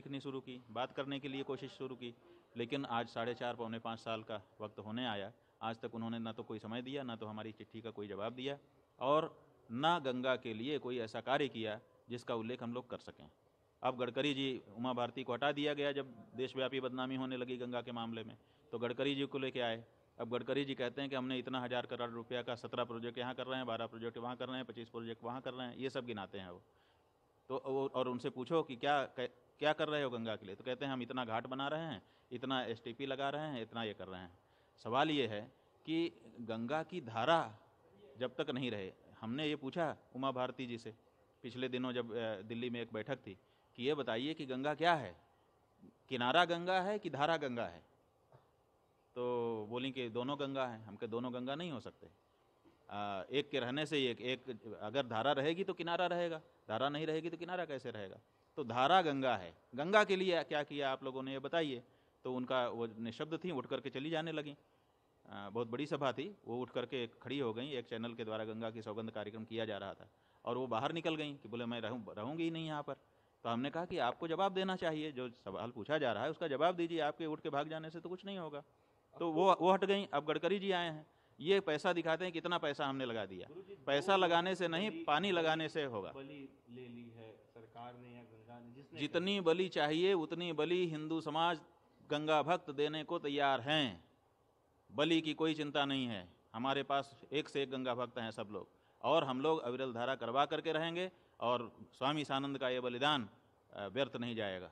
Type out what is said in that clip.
कहानियाँ लिखनी शुरू की बात करने के लिए कोशिश शुरू की लेकिन आज साढ़े चार पौने पाँच साल का वक्त होने आया आज तक उन्होंने ना तो कोई समय दिया ना तो हमारी चिट्ठी का कोई जवाब दिया और ना गंगा के लिए कोई ऐसा कार्य किया जिसका उल्लेख हम लोग कर सकें अब गडकरी जी उमा भारती को हटा दिया गया जब देशव्यापी बदनामी होने लगी गंगा के मामले में तो गडकरी जी को लेके आए अब गडकरी जी कहते हैं कि हमने इतना हज़ार करोड़ रुपया का सत्रह प्रोजेक्ट यहाँ कर रहे हैं बारह प्रोजेक्ट वहाँ कर रहे हैं पच्चीस प्रोजेक्ट वहाँ कर रहे हैं ये सब गिनाते हैं वो तो और उनसे पूछो कि क्या क्या कर रहे हो गंगा के लिए तो कहते हैं हम इतना घाट बना रहे हैं इतना एस लगा रहे हैं इतना ये कर रहे हैं सवाल ये है कि गंगा की धारा जब तक नहीं रहे हमने ये पूछा उमा भारती जी से पिछले दिनों जब दिल्ली में एक बैठक थी कि ये बताइए कि गंगा क्या है किनारा गंगा है कि धारा गंगा है तो बोली कि दोनों गंगा हैं हम के दोनों गंगा नहीं हो सकते एक के रहने से एक एक अगर धारा रहेगी तो किनारा रहेगा धारा नहीं रहेगी तो किनारा कैसे रहेगा तो धारा गंगा है गंगा के लिए क्या किया आप लोगों ने ये बताइए तो उनका वो निःशब्द थी उठ करके चली जाने लगी बहुत बड़ी सभा थी वो उठ करके खड़ी हो गई एक चैनल के द्वारा गंगा की सौगंध कार्यक्रम किया जा रहा था और वो बाहर निकल गई कि बोले मैं रहूँ रहूँगी ही नहीं यहाँ पर तो हमने कहा कि आपको जवाब देना चाहिए जो सवाल पूछा जा रहा है उसका जवाब दीजिए आपके उठ के भाग जाने से तो कुछ नहीं होगा तो वो वो हट गई अब गडकरी जी आए हैं ये पैसा दिखाते हैं कितना पैसा हमने लगा दिया पैसा लगाने से नहीं पानी लगाने से होगा बलि ले ली है सरकार ने या गंगा ने जिसने जितनी बलि चाहिए उतनी बलि हिंदू समाज गंगा भक्त देने को तैयार हैं बलि की कोई चिंता नहीं है हमारे पास एक से एक गंगा भक्त हैं सब लोग और हम लोग अविरल धारा करवा करके रहेंगे और स्वामी सानंद का ये बलिदान व्यर्थ नहीं जाएगा